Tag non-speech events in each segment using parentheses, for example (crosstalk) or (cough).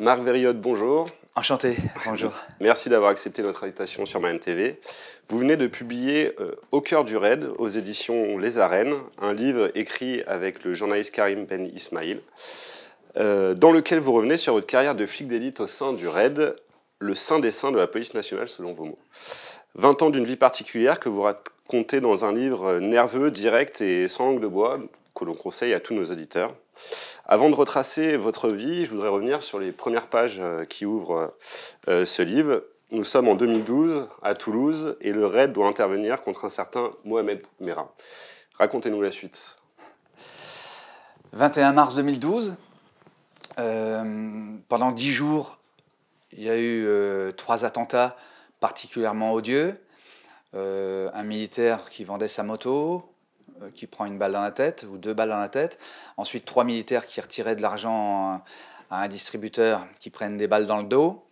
Marc Verriotte, bonjour. Enchanté, bonjour. Merci d'avoir accepté notre invitation sur MNTV. TV. Vous venez de publier euh, Au cœur du raid aux éditions Les Arènes, un livre écrit avec le journaliste Karim Ben Ismail, euh, dans lequel vous revenez sur votre carrière de flic d'élite au sein du raid, le saint des saints de la police nationale selon vos mots. 20 ans d'une vie particulière que vous racontez dans un livre nerveux, direct et sans langue de bois, que l'on conseille à tous nos auditeurs. Avant de retracer votre vie, je voudrais revenir sur les premières pages euh, qui ouvrent euh, euh, ce livre. Nous sommes en 2012 à Toulouse et le raid doit intervenir contre un certain Mohamed Mera. Racontez-nous la suite. 21 mars 2012, pendant dix jours, il y a eu trois attentats particulièrement odieux. un militaire qui vendait sa moto, euh, qui prend une balle dans la tête ou deux balles dans la tête. Ensuite, trois militaires qui retiraient de l'argent à un distributeur qui prennent des balles dans le dos.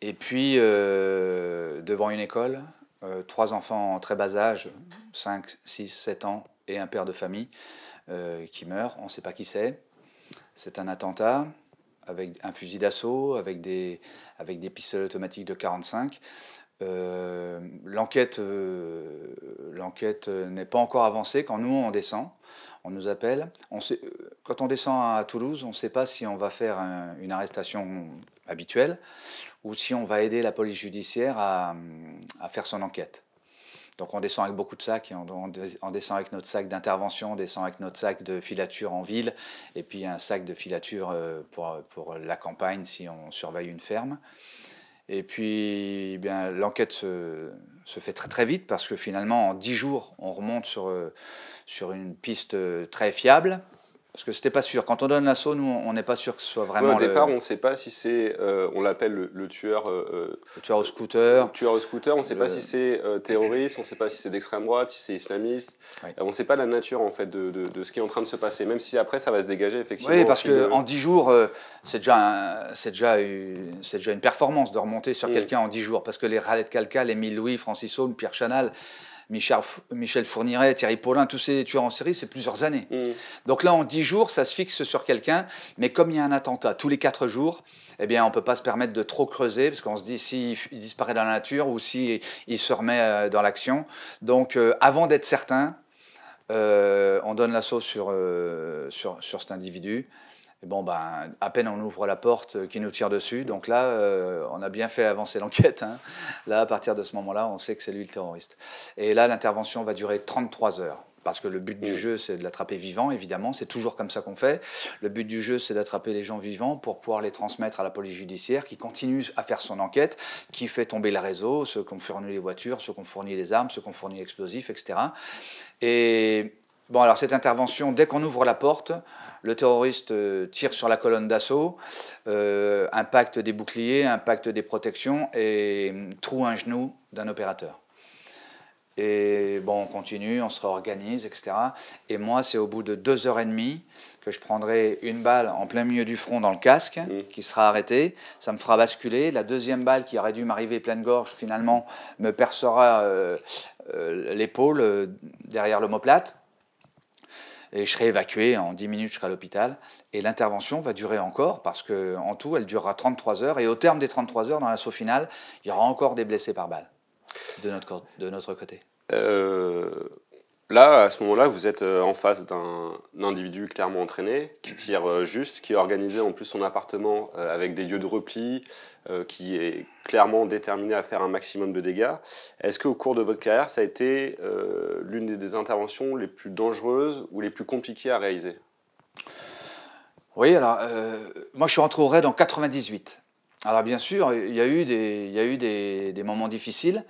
Et puis, euh, devant une école, euh, trois enfants en très bas âge, 5, 6, 7 ans, et un père de famille qui meurt. On ne sait pas qui c'est. C'est un attentat avec un fusil d'assaut, avec des, avec des pistolets automatiques de 45. Euh, l'enquête, euh, l'enquête n'est pas encore avancée. Quand nous, on descend, on nous appelle. Euh, quand on descend à Toulouse, on ne sait pas si on va faire une arrestation habituelle ou si on va aider la police judiciaire à, faire son enquête. Donc on descend avec beaucoup de sacs, on, descend avec notre sac d'intervention, on descend avec notre sac de filature en ville, et puis un sac de filature pour la campagne si on surveille une ferme. Et puis, eh l'enquête se, fait très très vite parce que finalement, en dix jours, on remonte sur euh, une piste euh, très fiable. Parce que c'était pas sûr. Quand on donne l'assaut, nous, on n'est pas sûr que ce soit vraiment. au départ, on ne sait pas si c'est. Euh, on l'appelle le, tueur. Euh, euh, le tueur au scooter. Le tueur au scooter. On ne sait pas si c'est terroriste, on ne sait pas si c'est d'extrême droite, si c'est islamiste. on ne sait pas la nature, en fait, de, ce qui est en train de se passer. Même si après, ça va se dégager, effectivement. Oui, parce qu'en 10 jours, c'est déjà, déjà, une, déjà une performance de remonter sur mm. quelqu'un en 10 jours. Parce que les Khaled calcal les Louis, Francis Saume, Pierre Chanal Michel, Michel Fourniret, Thierry Paulin, tous ces tueurs en série, c'est plusieurs années. Mm. Donc là, en 10 jours, ça se fixe sur quelqu'un, mais comme il y a un attentat tous les 4 jours, eh bien, on ne peut pas se permettre de trop creuser, parce qu'on se dit s'il disparaît dans la nature ou s'il si il se remet euh, dans l'action. Donc, euh, avant d'être certain, euh, on donne l'assaut sur, sur, cet individu. Et bon, ben, à peine on ouvre la porte, qui nous tire dessus. Donc là, euh, on a bien fait avancer l'enquête. Hein. Là, à partir de ce moment-là, on sait que c'est lui le terroriste. Et là, l'intervention va durer 33 heures. Parce que le but du jeu, c'est de l'attraper vivant, évidemment. C'est toujours comme ça qu'on fait. Le but du jeu, c'est d'attraper les gens vivants pour pouvoir les transmettre à la police judiciaire qui continue à faire son enquête, qui fait tomber le réseau, ceux qui ont fourni les voitures, ceux qui ont fourni les armes, ceux qui ont fourni l'explosif, etc. Et bon, alors cette intervention, dès qu'on ouvre la porte, le terroriste euh, tire sur la colonne d'assaut, euh, impacte des boucliers, impacte des protections et hum, troue un genou d'un opérateur. Et bon, on continue, on se réorganise, etc. Et moi, c'est au bout de deux heures et demie que je prendrai une balle en plein milieu du front dans le casque, mmh. qui sera arrêtée. Ça me fera basculer. La deuxième balle qui aurait dû m'arriver pleine gorge, finalement, me percera euh, l'épaule derrière l'omoplate et je serai évacué. En 10 minutes, je serai à l'hôpital. Et l'intervention va durer encore parce qu'en tout, elle durera 33 heures. Et au terme des 33 heures, dans l'assaut final, il y aura encore des blessés par balle de notre, de notre côté. Euh, Là, à ce moment-là, vous êtes euh, en face d'un individu clairement entraîné, qui tire euh, juste, qui a organisé en plus son appartement euh, avec des lieux de repli, qui est clairement déterminé à faire un maximum de dégâts. Est-ce qu'au cours de votre carrière, ça a été l'une des interventions les plus dangereuses ou les plus compliquées à réaliser Oui, alors, moi je suis rentré au raid en 98. Alors bien sûr, il y a eu des moments difficiles.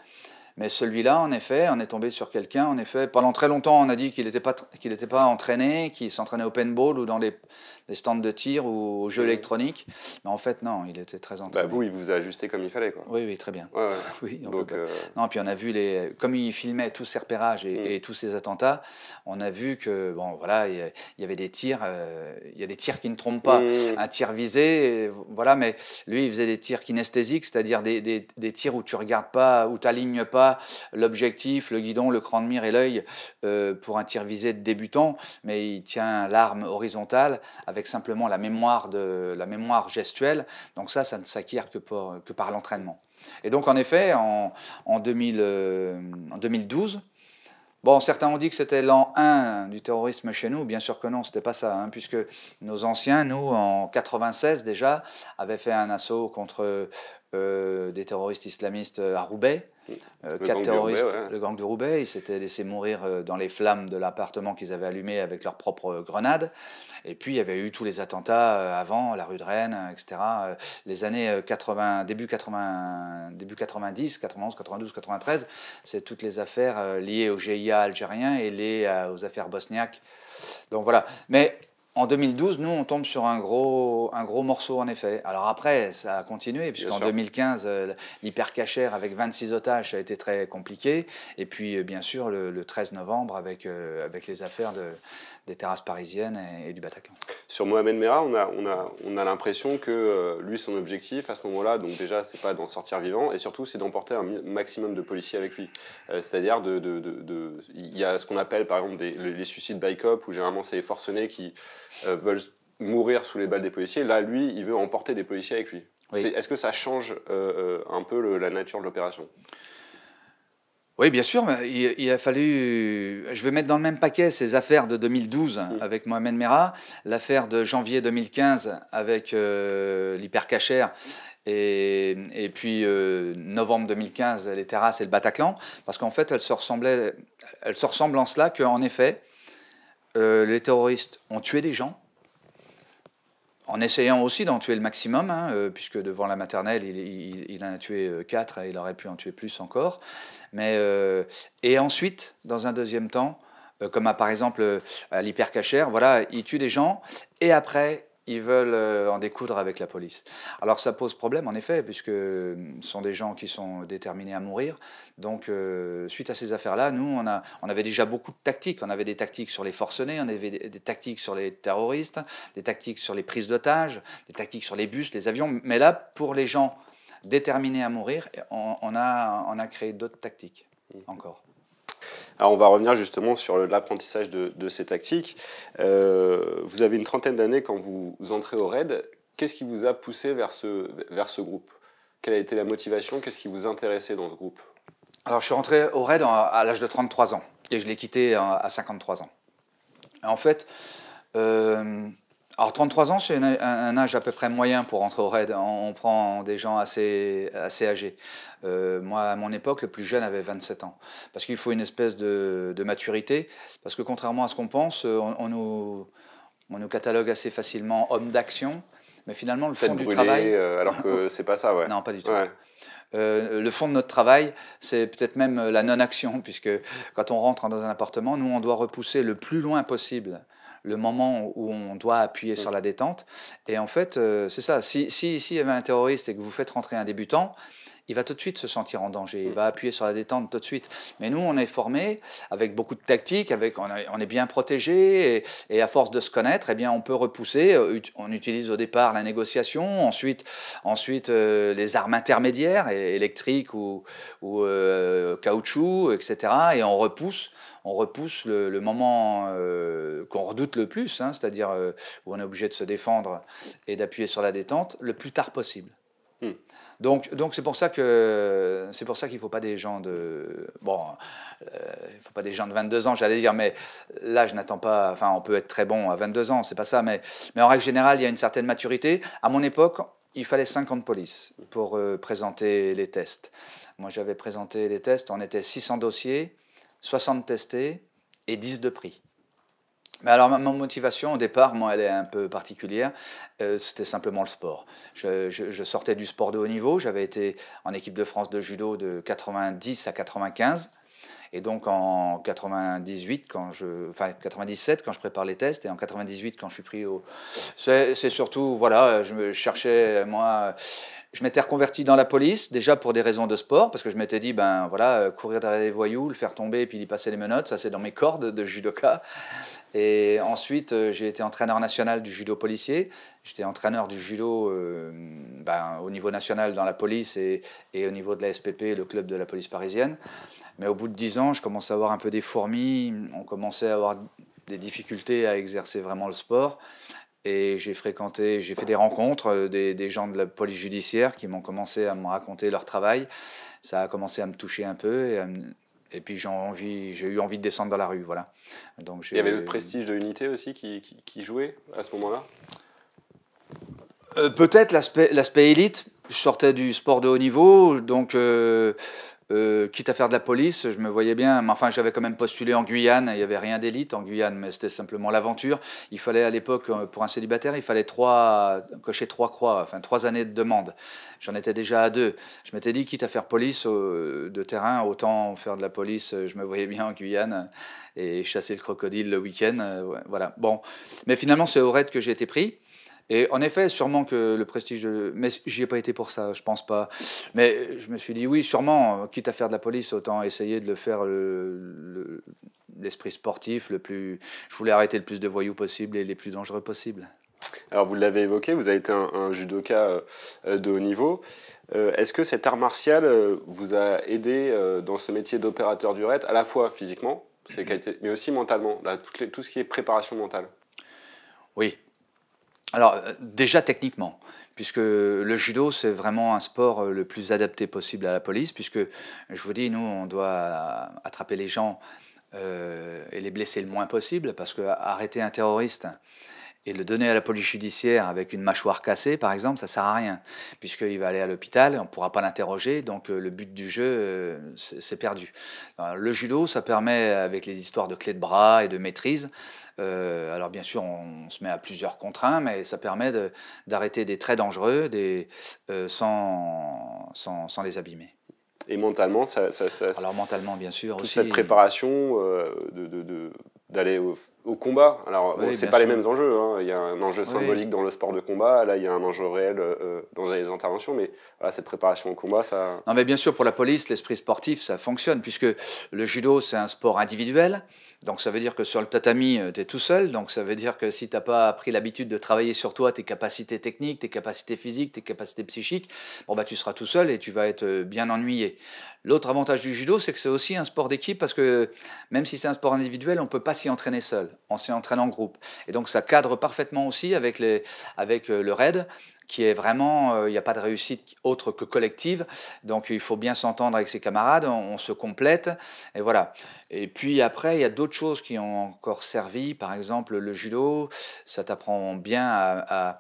Mais celui-là, en effet, on est tombé sur quelqu'un, en effet, pendant très longtemps, on a dit qu'il n'était pas, pas entraîné, qu'il s'entraînait au paintball ou dans les, les stands de tir ou aux jeux électroniques. Mais en fait, non, il était très bah, entraîné. Bah vous, il vous a ajusté comme il fallait, quoi. Oui, oui, très bien. (laughs) oui, Donc, euh, Non, puis on a vu les, comme il filmait tous ces repérages mm. et, tous ces attentats, on a vu que bon, voilà, il y, avait des tirs, euh, il y a des tirs qui ne trompent pas, mm. un tir visé, euh, voilà. Mais lui, il faisait des tirs kinesthésiques, c'est-à-dire des, des, tirs où tu regardes pas, où tu n'alignes pas l'objectif, le guidon, le cran de mire et l'œil pour un tir visé de débutant, mais il tient l'arme horizontale avec simplement la mémoire, de, la mémoire gestuelle. Donc ça, ça ne s'acquiert que, que, par l'entraînement. Et donc en effet, en, 2012, euh, Bon, certains ont dit que c'était l'an 1 du terrorisme chez nous. Bien sûr que non, c'était pas ça, hein, puisque nos anciens, nous, en 96 déjà, avaient fait un assaut contre euh, des terroristes islamistes euh, à Roubaix. Euh, quatre terroristes, le gang de Roubaix, ils s'étaient laissés mourir dans les flammes de l'appartement qu'ils avaient allumé avec leurs propres grenades. Et puis il y avait eu tous les attentats avant, la rue de Rennes, etc. Les années 80, début, 80, début 90, 91, 92, 93, c'est toutes les affaires liées au GIA algérien et liées aux affaires bosniaques. Donc voilà. Mais en 2012, nous, on tombe sur un gros, un gros morceau, en effet. Alors après, ça a continué, puisqu'en 2015, euh, l'hypercachère avec 26 otages, a été très compliqué. Et puis, euh, bien sûr, le, 13 novembre, avec, euh, avec les affaires de, des terrasses parisiennes et, du Bataclan. Sur Mohamed Merah, on a, on a, on a l'impression que lui, son objectif à ce moment-là, donc déjà, c'est pas d'en sortir vivant, et surtout, c'est d'emporter un maximum de policiers avec lui. C'est-à-dire, de, de, de, il y a ce qu'on appelle, par exemple, les, les suicides by cop, où généralement, c'est les forcenés qui euh, veulent mourir sous les balles des policiers. Là, lui, il veut emporter des policiers avec lui. Est-ce que ça change euh, euh, un peu la nature de l'opération oui, bien sûr. Il, a fallu. Je vais mettre dans le même paquet ces affaires de 2012 mm. avec Mohamed Merah, l'affaire de janvier 2015 avec euh, l'hypercachère. Et, puis novembre 2015, les terrasses et le Bataclan, parce qu'en fait, elles se, ressemblaient, elles se ressemblent en cela qu'en effet, euh, les terroristes ont tué des gens, en essayant aussi d'en tuer le maximum, hein, euh, puisque devant la maternelle, il, en a tué 4 euh, et il aurait pu en tuer plus encore. Mais, et ensuite, dans un deuxième temps, comme par exemple à l'hypercachère, voilà, il tue des gens et après, ils veulent euh, en découdre avec la police. Alors ça pose problème en effet, puisque euh, ce sont des gens qui sont déterminés à mourir. Donc euh, suite à ces affaires-là, nous, on, a, on avait déjà beaucoup de tactiques. On avait des tactiques sur les forcenés, on avait des, tactiques sur les terroristes, des tactiques sur les prises d'otages, des tactiques sur les bus, les avions. Mais là, pour les gens déterminés à mourir, on a, on a créé d'autres tactiques mmh. encore on va revenir justement sur l'apprentissage de, ces tactiques. Euh, vous avez une trentaine d'années quand vous entrez au RAID. Qu'est-ce qui vous a poussé vers ce, vers ce groupe Quelle a été la motivation Qu'est-ce qui vous intéressait dans ce groupe Alors je suis rentré au RAID à l'âge de 33 ans et je l'ai quitté à 53 ans. En fait, euh, alors 33 ans, c'est un, âge à peu près moyen pour rentrer au raid. On, prend des gens assez, assez âgés. Euh, moi, à mon époque, le plus jeune avait 27 ans. Parce qu'il faut une espèce de, maturité. Parce que contrairement à ce qu'on pense, euh, on, nous, on, nous, catalogue assez facilement homme d'action. Mais finalement, le fond du travail... Euh, alors que (laughs) c'est pas ça, ouais. Non, pas du tout. le fond de notre travail, c'est peut-être même la non-action, puisque quand on rentre dans un appartement, nous, on doit repousser le plus loin possible le moment où on doit appuyer sur la détente. Et en fait, euh, c'est ça. Si, si, si, y avait un terroriste et que vous faites rentrer un débutant, il va tout de suite se sentir en danger, il mm. va appuyer sur la détente tout de suite. Mais nous, on est formés avec beaucoup de tactiques, on, est bien protégé et, à force de se connaître, eh bien, on peut repousser. Euh, on utilise au départ la négociation, ensuite, ensuite euh, les armes intermédiaires, électriques ou, euh, caoutchouc, etc. Et on repousse on repousse le, moment qu'on redoute le plus, hein, c'est-à-dire où on est obligé de se défendre et d'appuyer sur la détente, le plus tard possible. Donc, c'est pour ça que c'est pour ça qu'il faut pas des gens de bon, euh, il faut pas des gens de 22 ans, j'allais dire, mais là je n'attends pas. Enfin, on peut être très bon à 22 ans, c'est pas ça, mais en règle générale, il y a une certaine maturité. À mon époque, il fallait 50 polices pour euh, présenter les tests. Moi, j'avais présenté les tests. On était 600 dossiers, 60 testés et 10 de prix. Mais alors, ma motivation au départ, moi, elle est un peu particulière. Euh, c'était simplement le sport. Je, sortais du sport de haut niveau. J'avais été en équipe de France de judo de 90 à 95. Et donc en 98, quand je, enfin 97, quand je prépare les tests, et en 98, quand je suis pris au. C'est surtout, voilà, je, me, cherchais, moi, je m'étais reconverti dans la police, déjà pour des raisons de sport, parce que je m'étais dit, ben voilà, euh, courir derrière les voyous, le faire tomber et puis lui passer les menottes, ça c'est dans mes cordes de judoka. Et ensuite, euh, j'ai été entraîneur national du judo policier. J'étais entraîneur du judo euh, ben, au niveau national dans la police et, et, au niveau de la SPP, le club de la police parisienne. Mais au bout de dix ans, je commençais à avoir un peu des fourmis, on commençait à avoir des difficultés à exercer vraiment le sport. Et j'ai fréquenté, j'ai fait des rencontres, euh, des, gens de la police judiciaire qui m'ont commencé à me raconter leur travail. Ça a commencé à me toucher un peu et, puis j'ai eu envie de descendre dans la rue, voilà. Donc Il y avait le prestige de l'unité aussi qui, jouait à ce moment-là euh, Peut-être l'aspect élite. Je sortais du sport de haut niveau, donc euh, euh, quitte à faire de la police, je me voyais bien, mais enfin j'avais quand même postulé en Guyane, il n'y avait rien d'élite en Guyane, mais c'était simplement l'aventure. Il fallait à l'époque, euh, pour un célibataire, il fallait trois, cocher trois croix, enfin trois années de demande. J'en étais déjà à deux. Je m'étais dit, quitte à faire police euh, de terrain, autant faire de la police, je me voyais bien en Guyane et chasser le crocodile le week-end. voilà. Bon, mais finalement c'est au raid que j'ai été pris. Et en effet, sûrement que le prestige de... Mais j'y ai pas été pour ça, je pense pas. Mais je me suis dit, oui, sûrement, quitte à faire de la police, autant essayer de le faire l'esprit le, sportif, le plus... Je voulais arrêter le plus de voyous possible et les plus dangereux possible. Alors vous l'avez évoqué, vous avez été un, judoka euh, de haut niveau. Euh, est-ce que cet art martial euh, vous a aidé dans ce métier d'opérateur du RET, à la fois physiquement, mais aussi mentalement, les, tout ce qui est préparation mentale Oui, alors euh, déjà techniquement, puisque le judo c'est vraiment un sport euh, le plus adapté possible à la police, puisque je vous dis, nous on doit euh, attraper les gens et les blesser le moins possible, parce que arrêter un terroriste et le donner à la police judiciaire avec une mâchoire cassée, par exemple, ça sert à rien, puisqu'il va aller à l'hôpital, on ne pourra pas l'interroger, donc le but du jeu, c'est perdu. le judo, ça permet, avec les histoires de clés de bras et de maîtrise, euh, alors bien sûr, on, se met à plusieurs contraintes, mais ça permet d'arrêter des traits dangereux euh, sans, les abîmer. Et mentalement, ça, Alors mentalement, bien sûr. Toute cette préparation euh, d'aller au, combat. Alors, c'est pas les mêmes enjeux. Hein. Il y a un enjeu symbolique dans le sport de combat. Là, il y a un enjeu réel dans les interventions. Mais cette préparation au combat, ça. Non, mais bien sûr, pour la police, l'esprit sportif, ça fonctionne puisque le judo, c'est un sport individuel. Donc ça veut dire que sur le tatami, euh, tu es tout seul. Donc ça veut dire que si tu n'as pas pris l'habitude de travailler sur toi, tes capacités techniques, tes capacités physiques, tes capacités psychiques, bon bah tu seras tout seul et tu vas être euh, bien ennuyé. L'autre avantage du judo, c'est que c'est aussi un sport d'équipe parce que même si c'est un sport individuel, on ne peut pas s'y entraîner seul. On s'y entraîne en groupe. Et donc ça cadre parfaitement aussi avec, les, avec euh, le raid qui est vraiment, euh, il n'y a pas de réussite autre que collective. Donc il faut bien s'entendre avec ses camarades, on, se complète, et voilà. Et puis après, il y a d'autres choses qui ont encore servi, par exemple le judo, ça t'apprend bien à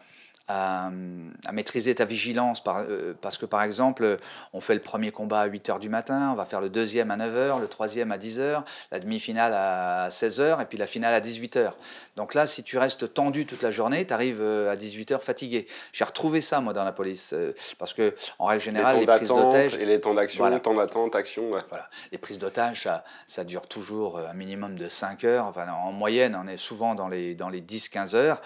à, maîtriser ta vigilance. Euh, parce que, par exemple, on fait le premier combat à 8 h du matin, on va faire le deuxième à 9 h, le troisième à 10 h, la demi-finale à 16 h et puis la finale à 18 h. Donc là, si tu restes tendu toute la journée, tu arrives euh, à 18 h fatigué. J'ai retrouvé ça, moi, dans la police. Euh, parce que, en règle générale, les, prises d'otages. Et les temps d'action, temps d'attente, action. Voilà. Les prises d'otages, ça, dure toujours un minimum de 5 h en moyenne, on est souvent dans les, dans les 10-15 h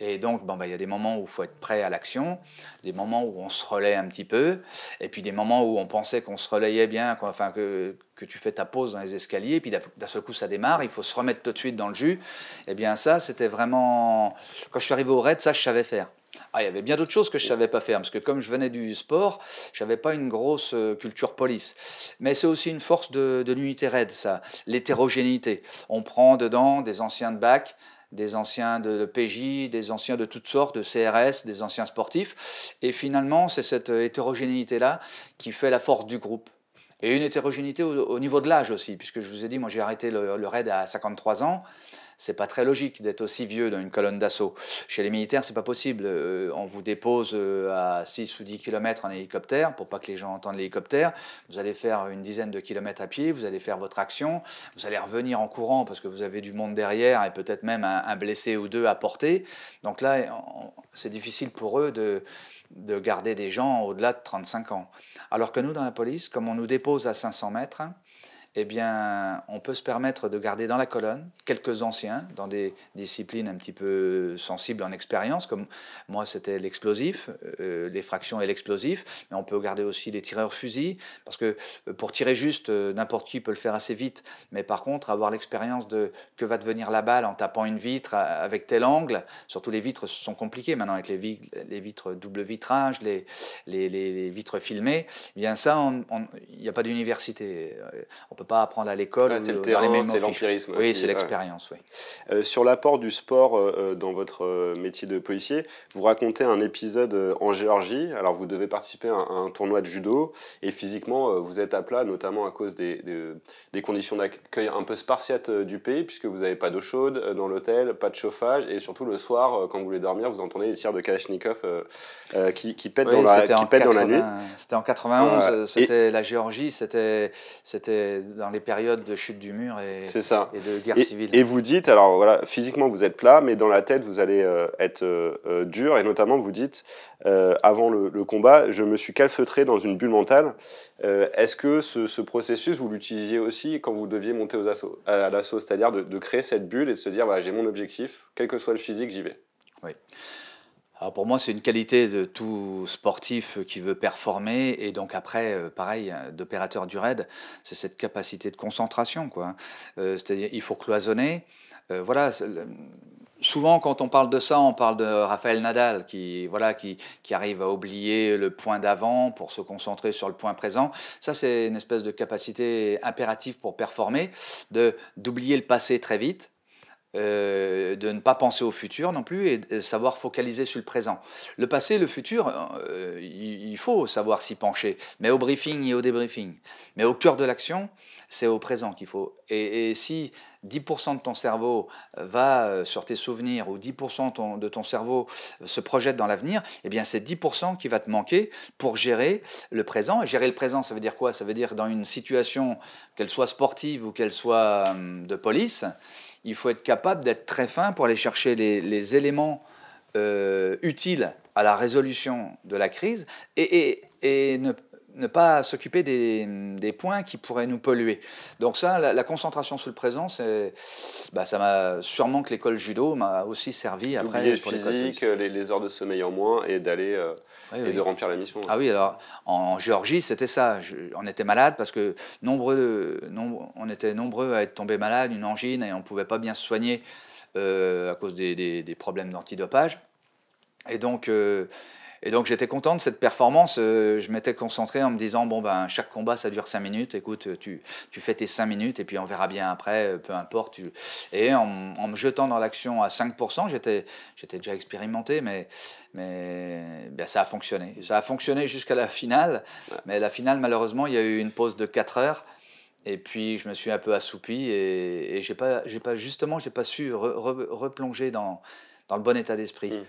et donc, bah, il bon, y a des moments où il faut être prêt à l'action, des moments où on se relaie un petit peu, et puis des moments où on pensait qu'on se relayait bien, enfin, que, que, tu fais ta pause dans les escaliers, et puis d'un seul coup, ça démarre, il faut se remettre tout de suite dans le jus. Et eh bien, ça, c'était vraiment. Quand je suis arrivé au raid, ça, je savais faire. Ah, il y avait bien d'autres choses que je ne savais pas faire, parce que comme je venais du sport, je n'avais pas une grosse euh, culture police. Mais c'est aussi une force de, de l'unité raid, ça, l'hétérogénéité. On prend dedans des anciens de bac, des anciens de, PJ, des anciens de toutes sortes, de CRS, des anciens sportifs. Et finalement, c'est cette hétérogénéité-là qui fait la force du groupe. Et une hétérogénéité au, niveau de l'âge aussi, puisque je vous ai dit, moi j'ai arrêté le, le, raid à 53 ans c'est pas très logique d'être aussi vieux dans une colonne d'assaut. Chez les militaires, c'est pas possible. Euh, on vous dépose euh, à 6 ou 10 km en hélicoptère pour pas que les gens entendent l'hélicoptère. Vous allez faire une dizaine de kilomètres à pied, vous allez faire votre action, vous allez revenir en courant parce que vous avez du monde derrière et peut-être même un, blessé ou deux à porter. Donc là, c'est difficile pour eux de de garder des gens au-delà de 35 ans. Alors que nous, dans la police, comme on nous dépose à 500 mètres, eh bien, on peut se permettre de garder dans la colonne quelques anciens dans des disciplines un petit peu sensibles en expérience, comme moi c'était l'explosif, euh, les fractions et l'explosif, mais on peut garder aussi les tireurs fusils, parce que euh, pour tirer juste, euh, n'importe qui peut le faire assez vite, mais par contre, avoir l'expérience de que va devenir la balle en tapant une vitre avec tel angle, surtout les vitres sont compliquées maintenant avec les, vitres, les vitres double vitrage, les, vitres filmées, eh bien ça, il n'y a pas d'université pas apprendre à l'école. Ah, c'est c'est l'empirisme. Oui, c'est l'expérience. Oui. Euh, sur l'apport du sport euh, euh, dans votre métier de policier, vous racontez un épisode en Géorgie. Alors, vous devez participer à un, tournoi de judo et physiquement, vous êtes à plat, notamment à cause des, des, conditions d'accueil un peu spartiates du pays, puisque vous n'avez pas d'eau chaude dans l'hôtel, pas de chauffage et surtout le soir, quand vous voulez dormir, vous entendez les tirs de Kalachnikov qui, pètent, dans, la, nuit. C'était en 91, c'était la Géorgie, c'était dans les périodes de chute du mur et, et de guerre civile. Et vous dites, alors voilà, physiquement vous êtes plat, mais dans la tête vous allez euh, être euh, euh, dur, et notamment vous dites, avant le, combat, je me suis calfeutré dans une bulle mentale. Est-ce que ce, processus, vous l'utilisiez aussi quand vous deviez monter aux assauts, à l'assaut, c'est-à-dire de, créer cette bulle et de se dire, voilà, j'ai mon objectif, quel que soit le physique, j'y vais Oui. Alors pour moi, c'est une qualité de tout sportif euh, qui veut performer et donc après, euh, pareil, euh, d'opérateur du raid, c'est cette capacité de concentration. quoi. Hein. C'est-à-dire, il faut cloisonner. voilà. Souvent, quand on parle de ça, on parle de Raphaël Nadal qui, voilà, qui, qui arrive à oublier le point d'avant pour se concentrer sur le point présent. Ça, c'est une espèce de capacité impérative pour performer, d'oublier le passé très vite euh, de ne pas penser au futur non plus et de savoir focaliser sur le présent. Le passé, le futur, euh, il faut savoir s'y pencher, mais au briefing et au débriefing. Mais au cœur de l'action, c'est au présent qu'il faut. Et, si 10% de ton cerveau va euh, sur tes souvenirs ou 10% de ton cerveau se projette dans l'avenir, eh bien c'est 10% qui va te manquer pour gérer le présent. gérer le présent, ça veut dire quoi Ça veut dire dans une situation, qu'elle soit sportive ou qu'elle soit hum, de police, il faut être capable d'être très fin pour aller chercher les, éléments euh, utiles à la résolution de la crise et, et, et ne pas s'occuper des, points qui pourraient nous polluer. Donc ça, la, concentration sur le présent, bah, ça m'a sûrement que l'école judo m'a aussi servi après. le physique, les, heures de sommeil en moins et d'aller euh, et de remplir la mission. Ah oui, alors en Géorgie, c'était ça. on était malade parce que nombreux, nombre, on était nombreux à être tombés malades, une angine et on pouvait pas bien se soigner euh, à cause des, problèmes d'antidopage. Et donc, euh, et donc j'étais content de cette performance. Euh, je m'étais concentré en me disant bon ben chaque combat ça dure 5 minutes. Écoute, euh, tu, tu fais tes 5 minutes et puis on verra bien après, euh, peu importe. Et en, me jetant dans l'action à 5%, j'étais j'étais déjà expérimenté, mais mais ben, ça a fonctionné. Ça a fonctionné jusqu'à la finale. Mais la finale malheureusement il y a eu une pause de 4 heures. Et puis je me suis un peu assoupi et, et j'ai pas j'ai pas justement j'ai pas su replonger dans dans le bon état d'esprit. Hmm.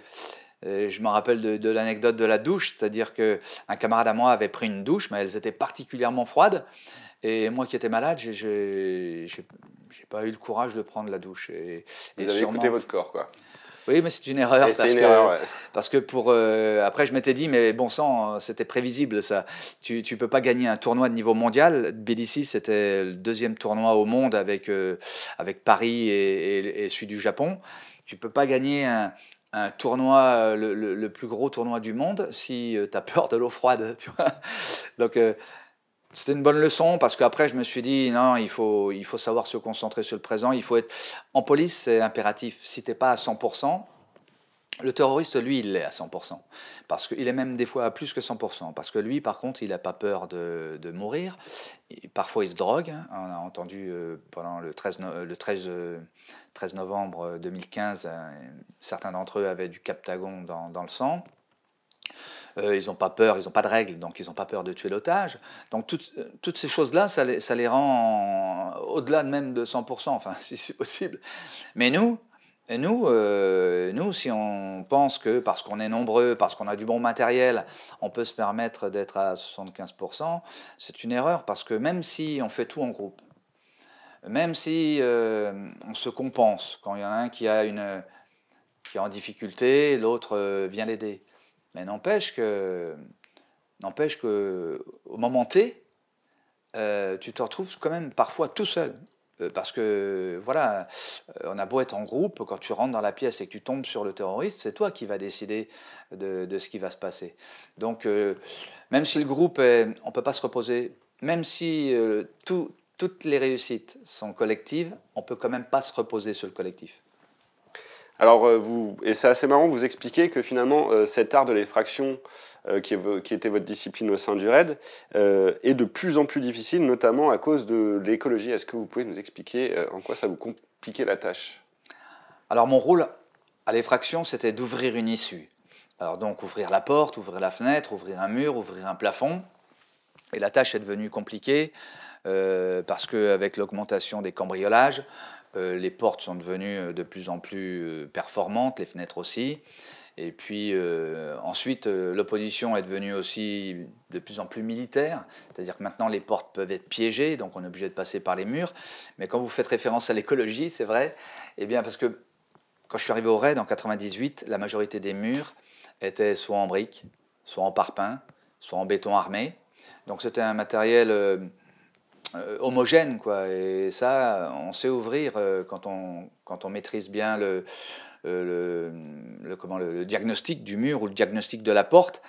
Euh, je me rappelle de, l'anecdote de la douche, c'est-à-dire qu'un camarade à moi avait pris une douche, mais elles étaient particulièrement froides. Et moi qui étais malade, j'ai pas eu le courage de prendre la douche. Et, Vous avez votre corps, quoi. Oui, mais c'est une erreur. parce, une que, erreur, parce que pour. Euh, après, je m'étais dit, mais bon sang, c'était prévisible ça. Tu ne peux pas gagner un tournoi de niveau mondial. BDC, c'était le deuxième tournoi au monde avec, euh, avec Paris et, et, et, celui du Japon. Tu ne peux pas gagner un, un tournoi, euh, le, plus gros tournoi du monde, si euh, tu as peur de l'eau froide. (laughs) Donc, euh, c'était une bonne leçon parce qu'après, je me suis dit, non, il faut, il faut savoir se concentrer sur le présent. Il faut être... En police, c'est impératif. Si tu pas à 100%, le terroriste, lui, il l'est à 100%. Parce qu'il est même des fois à plus que 100%. Parce que lui, par contre, il n'a pas peur de, mourir. Et parfois, il se drogue. Hein. On a entendu euh, pendant le 13, euh, novembre 2015, euh, certains d'entre eux avaient du captagon dans, le sang. ils n'ont pas peur, ils n'ont pas de règles, donc ils n'ont pas peur de tuer l'otage. Donc toutes ces choses-là, ça, les, rend au-delà même de 100%, enfin, (laughs) si c'est possible. Mais nous, et nous, euh, nous, si on pense que parce qu'on est nombreux, parce qu'on a du bon matériel, on peut se permettre d'être à 75%, c'est une erreur parce que même si on fait tout en groupe, même si euh, on se compense quand il y en a un qui, a une, qui est en difficulté, l'autre euh, vient l'aider. Mais n'empêche que, n'empêche que au moment T, tu te retrouves quand même parfois tout seul euh, parce que, voilà, euh, on a beau être en groupe, quand tu rentres dans la pièce et que tu tombes sur le terroriste, c'est toi qui vas décider de, ce qui va se passer. Donc, euh, même si le groupe, on ne peut pas se reposer, même si toutes les réussites sont collectives, on ne peut quand même pas se reposer sur le collectif. Alors, vous, et c'est assez marrant, vous expliquez que finalement, cet art de l'effraction euh, qui, était votre discipline au sein du RAID, euh, est de plus en plus difficile, notamment à cause de l'écologie. Est-ce que vous pouvez nous expliquer euh, en quoi ça vous compliquait la tâche Alors mon rôle à l'effraction, c'était d'ouvrir une issue. Alors donc ouvrir la porte, ouvrir la fenêtre, ouvrir un mur, ouvrir un plafond. Et la tâche est devenue compliquée parce qu'avec l'augmentation des cambriolages, les portes sont devenues de plus en plus performantes, les fenêtres aussi. Et puis euh, ensuite, euh, l'opposition est devenue aussi de plus en plus militaire, c'est-à-dire que maintenant les portes peuvent être piégées, donc on est obligé de passer par les murs. Mais quand vous faites référence à l'écologie, c'est vrai, eh bien parce que quand je suis arrivé au RAID en 98, la majorité des murs étaient soit en briques, soit en parpaing, soit en béton armé. Donc c'était un matériel euh, homogène, quoi. Et ça, on sait ouvrir quand on, quand on maîtrise bien le, euh, le, comment, le, diagnostic du mur ou le diagnostic de la porte.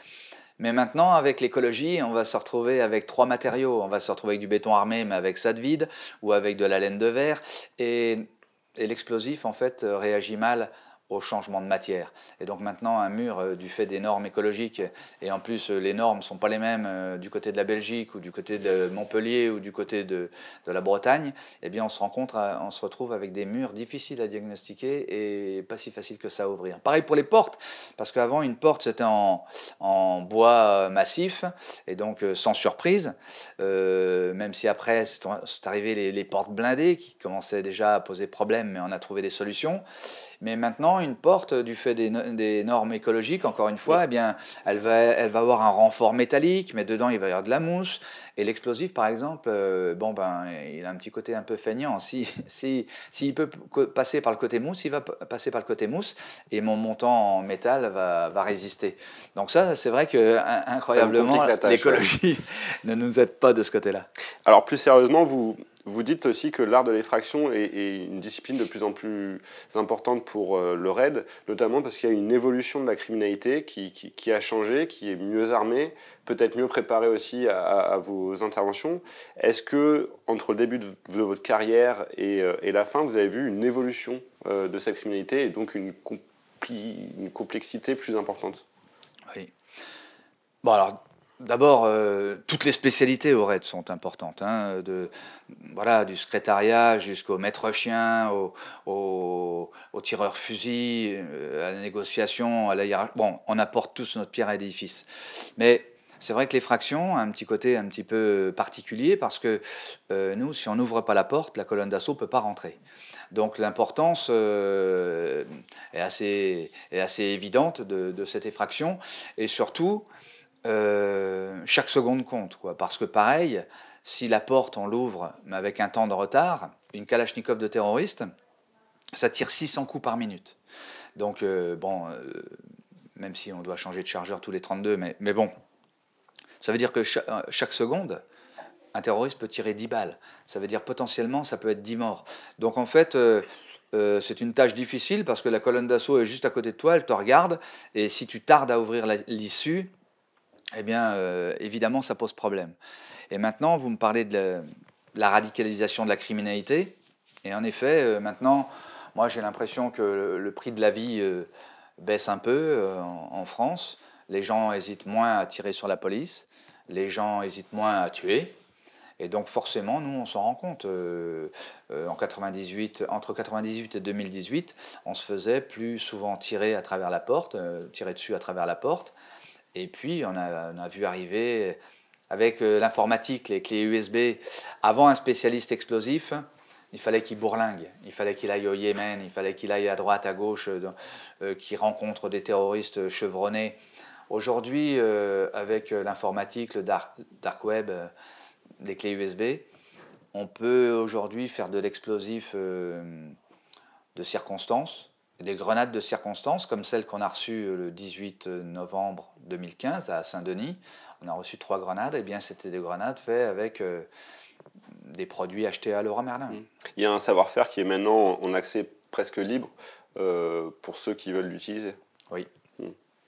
Mais maintenant, avec l'écologie, on va se retrouver avec trois matériaux. On va se retrouver avec du béton armé, mais avec ça de vide, ou avec de la laine de verre. Et, et l'explosif, en fait, euh, réagit mal au changement de matière. Et donc maintenant, un mur, euh, du fait des normes écologiques, et en plus euh, les normes ne sont pas les mêmes euh, du côté de la Belgique ou du côté de Montpellier ou du côté de, de la Bretagne, eh bien on se rencontre, on se retrouve avec des murs difficiles à diagnostiquer et pas si faciles que ça à ouvrir. Pareil pour les portes, parce qu'avant une porte c'était en, en, bois massif, et donc sans surprise, même si après c'est arrivé les, les portes blindées qui commençaient déjà à poser problème, mais on a trouvé des solutions. Mais maintenant, une porte, du fait des, normes écologiques, encore une fois, eh bien, elle va, elle va avoir un renfort métallique, mais dedans, il va y avoir de la mousse. Et l'explosif, par exemple, euh, bon, ben, il a un petit côté un peu feignant. S'il si, si, s'il peut passer par le côté mousse, il va passer par le côté mousse, et mon montant en métal va, va résister. Donc ça, c'est vrai que incroyablement, l'écologie (laughs) ne nous aide pas de ce côté-là. Alors plus sérieusement, vous, vous dites aussi que l'art de l'effraction est, une discipline de plus en plus importante pour euh, le RAID, notamment parce qu'il y a une évolution de la criminalité qui, qui, a changé, qui est mieux armée, peut-être mieux préparée aussi à, vos interventions. Est-ce que, entre le début de, votre carrière euh, et, la fin, vous avez vu une évolution euh, de cette criminalité et donc une, une complexité plus importante Oui. Bon, alors, D'abord, euh, toutes les spécialités au RAID sont importantes, hein, de, voilà, du secrétariat jusqu'au maître chien, au, tireur fusil, euh, à la négociation, à la hiérarchie. Bon, on apporte tous notre pierre à l'édifice. Mais c'est vrai que les fractions un petit côté un petit peu particulier parce que euh, nous, si on n'ouvre pas la porte, la colonne d'assaut ne peut pas rentrer. Donc l'importance est, assez, est assez évidente de, de, cette effraction et surtout euh, chaque seconde compte, quoi. Parce que pareil, si la porte on l'ouvre, mais avec un temps de retard, une Kalachnikov de terroriste, ça tire 600 coups par minute. Donc euh, bon, euh, même si on doit changer de chargeur tous les 32, mais, mais bon, ça veut dire que chaque, seconde, un terroriste peut tirer 10 balles. Ça veut dire potentiellement, ça peut être 10 morts. Donc en fait, c'est une tâche difficile parce que la colonne d'assaut est juste à côté de toi, elle te regarde, et si tu tardes à ouvrir l'issue, eh bien, euh, évidemment, ça pose problème. Et maintenant, vous me parlez de la, radicalisation de la criminalité. Et en effet, euh, maintenant, moi, j'ai l'impression que le, prix de la vie euh, baisse un peu en, France. Les gens hésitent moins à tirer sur la police. Les gens hésitent moins à tuer. Et donc, forcément, nous, on s'en rend compte. en 98, entre 98 et 2018, on se faisait plus souvent tirer à travers la porte, tirer dessus à travers la porte. Et puis, on a, vu arriver avec euh, l'informatique, les clés USB. Avant, un spécialiste explosif, il fallait qu'il bourlingue, il fallait qu'il aille au Yémen, il fallait qu'il aille à droite, à gauche, euh, euh, qu'il rencontre des terroristes chevronnés. Aujourd'hui, avec l'informatique, le dark, web, les clés USB, on peut aujourd'hui faire de l'explosif de circonstance des grenades de circonstance, comme celle qu'on a reçue euh, le 18 euh, novembre 2015 à Saint-Denis. On a reçu trois grenades, et eh bien c'était des grenades faites avec euh, des produits achetés à Laura Merlin. Mm. Il y a un savoir-faire qui est maintenant en accès presque libre pour ceux qui veulent l'utiliser. Oui. Mm.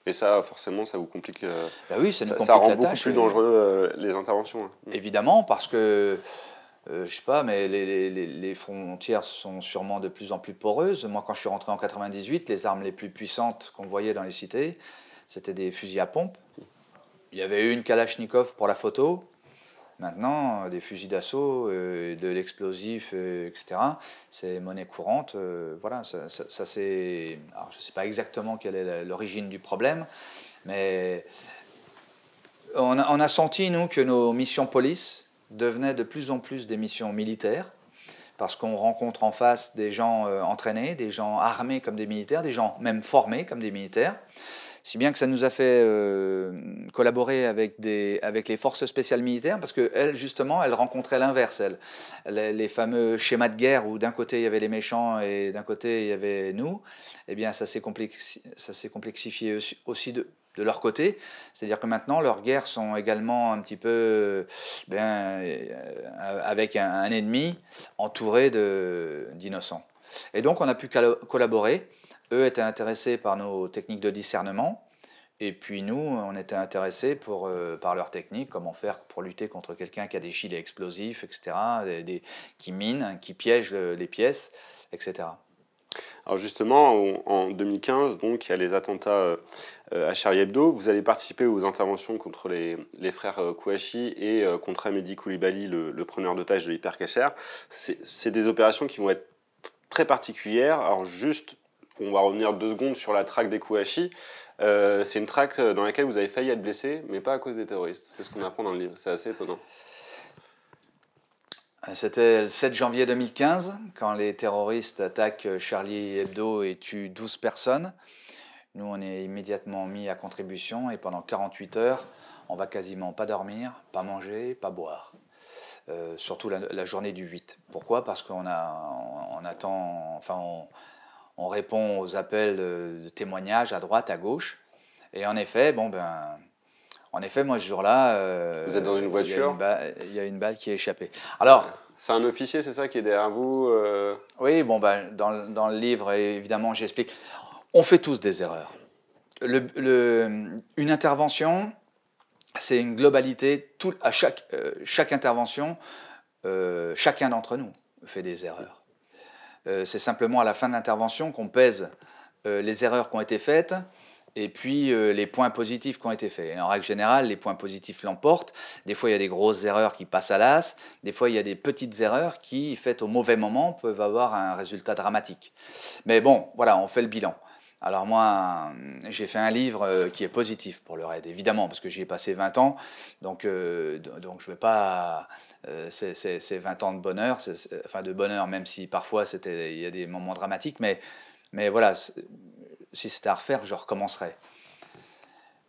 Et ça, forcément, ça vous complique. Ben oui, ça, nous complique rend beaucoup plus dangereux les interventions. Hein. Évidemment, parce que euh, je sais pas, mais les, frontières sont sûrement de plus en plus poreuses. Moi, quand je suis rentré en 98, les armes les plus puissantes qu'on voyait dans les cités, c'était des fusils à pompe. Il y avait une Kalachnikov pour la photo. Maintenant, euh, des fusils d'assaut, euh, de l'explosif, euh, etc. C'est monnaie courante. voilà, ça, c'est. Alors, je ne sais pas exactement quelle est l'origine du problème, mais on on a senti, nous, que nos missions police, devenaient de plus en plus des missions militaires, parce qu'on rencontre en face des gens euh, entraînés, des gens armés comme des militaires, des gens même formés comme des militaires. Si bien que ça nous a fait euh, collaborer avec, des, avec les forces spéciales militaires, parce qu'elles, justement, elles rencontraient l'inverse, elles. Les, fameux schémas de guerre où d'un côté il y avait les méchants et d'un côté il y avait nous, eh bien ça s'est complexifié aussi de, de leur côté. C'est-à-dire que maintenant, leurs guerres sont également un petit peu ben, euh, avec un, ennemi entouré d'innocents. Et donc, on a pu collaborer. Eux étaient intéressés par nos techniques de discernement. Et puis nous, on était intéressés pour, euh, par leurs techniques, comment faire pour lutter contre quelqu'un qui a des gilets explosifs, etc., des, qui mine, qui piège les pièces, etc. Alors justement, en 2015, donc, il y a les attentats euh, euh, à Charlie Hebdo. Vous allez participer aux interventions contre les, frères euh, Kouachi et euh, contre Amédi Koulibaly, le, preneur d'otage de l'hypercacher. C'est des opérations qui vont être très particulières. Alors juste, on va revenir deux secondes sur la traque des Kouachi. c'est une traque dans laquelle vous avez failli être blessé, mais pas à cause des terroristes. C'est ce qu'on apprend dans le livre. C'est assez étonnant. C'était le 7 janvier 2015, quand les terroristes attaquent Charlie Hebdo et tuent 12 personnes. Nous, on est immédiatement mis à contribution et pendant 48 heures, on va quasiment pas dormir, pas manger, pas boire. Euh, surtout la, journée du 8. Pourquoi Parce qu'on a, on, attend, enfin, on, répond aux appels de, témoignages à droite, à gauche. Et en effet, bon ben, en effet, moi ce jour-là, euh, vous êtes dans une voiture. Il y, a une balle qui est échappée. Alors. C'est un officier, c'est ça, qui est derrière vous euh Oui, bon, ben, dans, dans, le livre, évidemment, j'explique. On fait tous des erreurs. une intervention, c'est une globalité. à chaque, euh, intervention, euh, chacun d'entre nous fait des erreurs. Euh, c'est simplement à la fin de l'intervention qu'on pèse les erreurs qui ont été faites et puis les points positifs qui ont été faits. en règle générale, les points positifs l'emportent. Des fois, il y a des grosses erreurs qui passent à l'as. Des fois, il y a des petites erreurs qui, faites au mauvais moment, peuvent avoir un résultat dramatique. Mais bon, voilà, on fait le bilan. Alors moi, euh, j'ai fait un livre euh, qui est positif pour le raid, évidemment, parce que j'y ai passé 20 ans. Donc, euh, donc je ne vais pas... ces c'est 20 ans de bonheur, enfin de bonheur, même si parfois il y a des moments dramatiques, mais, mais voilà, si c'était à refaire, je recommencerais.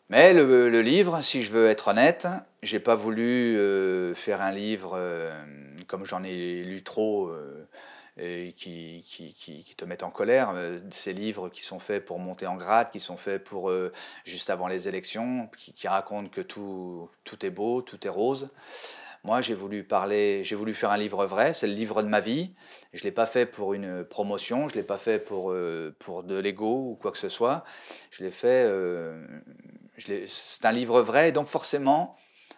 Mais le, livre, si je veux être honnête, j'ai pas voulu faire un livre comme j'en ai lu trop et qui, qui, qui, te mettent en colère. Euh, ces livres qui sont faits pour monter en grade, qui sont faits pour euh, juste avant les élections, qui, racontent que tout, tout est beau, tout est rose. Moi, j'ai voulu parler, j'ai voulu faire un livre vrai, c'est le livre de ma vie. Je ne l'ai pas fait pour une promotion, je ne l'ai pas fait pour, euh, pour de l'ego ou quoi que ce soit. Je l'ai fait, c'est un livre vrai, donc forcément,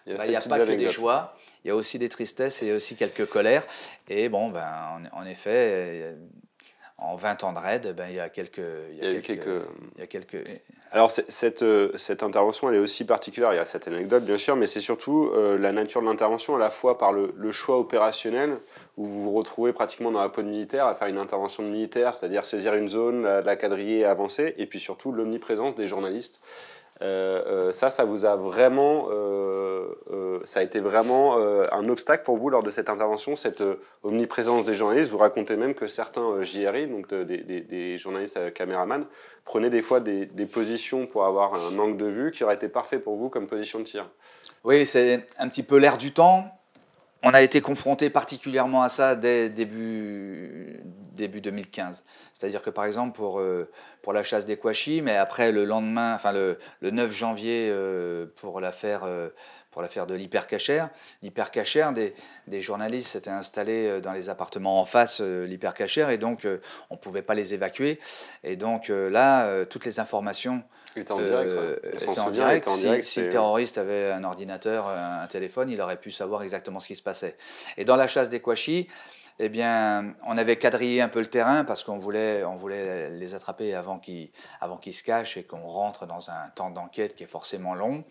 il n'y a, bah, pas que des joies il y a aussi des tristesses et aussi quelques colères. Et bon, ben, en, effet, en 20 ans de raid, ben, il y a quelques... Il y a, quelques, Il y a quelques... Euh, alors cette, euh, cette, intervention, elle est aussi particulière, il y a cette anecdote bien sûr, mais c'est surtout euh, la nature de l'intervention, à la fois par le, choix opérationnel, où vous vous retrouvez pratiquement dans la peau de militaire à faire une intervention militaire, c'est-à-dire saisir une zone, la, la quadriller et avancer, et puis surtout l'omniprésence des journalistes. Euh, euh, ça, ça vous a vraiment, euh, ça a été vraiment un obstacle pour vous lors de cette intervention, cette omniprésence des journalistes. Vous racontez même que certains JRI, donc des journalistes caméramans, prenaient des fois des, des, positions pour avoir un angle de vue qui aurait été parfait pour vous comme position de tir. Oui, c'est un petit peu l'air du temps on a été confronté particulièrement à ça dès début, début 2015. C'est-à-dire que par exemple pour, euh, pour la chasse des Kouachi, mais après le lendemain, enfin le, 9 janvier euh, pour l'affaire euh, pour l'affaire de l'hypercachère. L'hypercachère, des, journalistes s'étaient installés euh, dans les appartements en face, de euh, l'hypercachère, et donc euh, on ne pouvait pas les évacuer. Et donc là, toutes les informations étaient en direct. si, le terroriste avait un ordinateur, un téléphone, il aurait pu savoir exactement ce qui se passait. Et dans la chasse des Kouachi, eh bien, on avait quadrillé un peu le terrain parce qu'on voulait, on voulait les attraper avant qu'ils, avant qu'ils se cachent et qu'on rentre dans un temps d'enquête qui est forcément long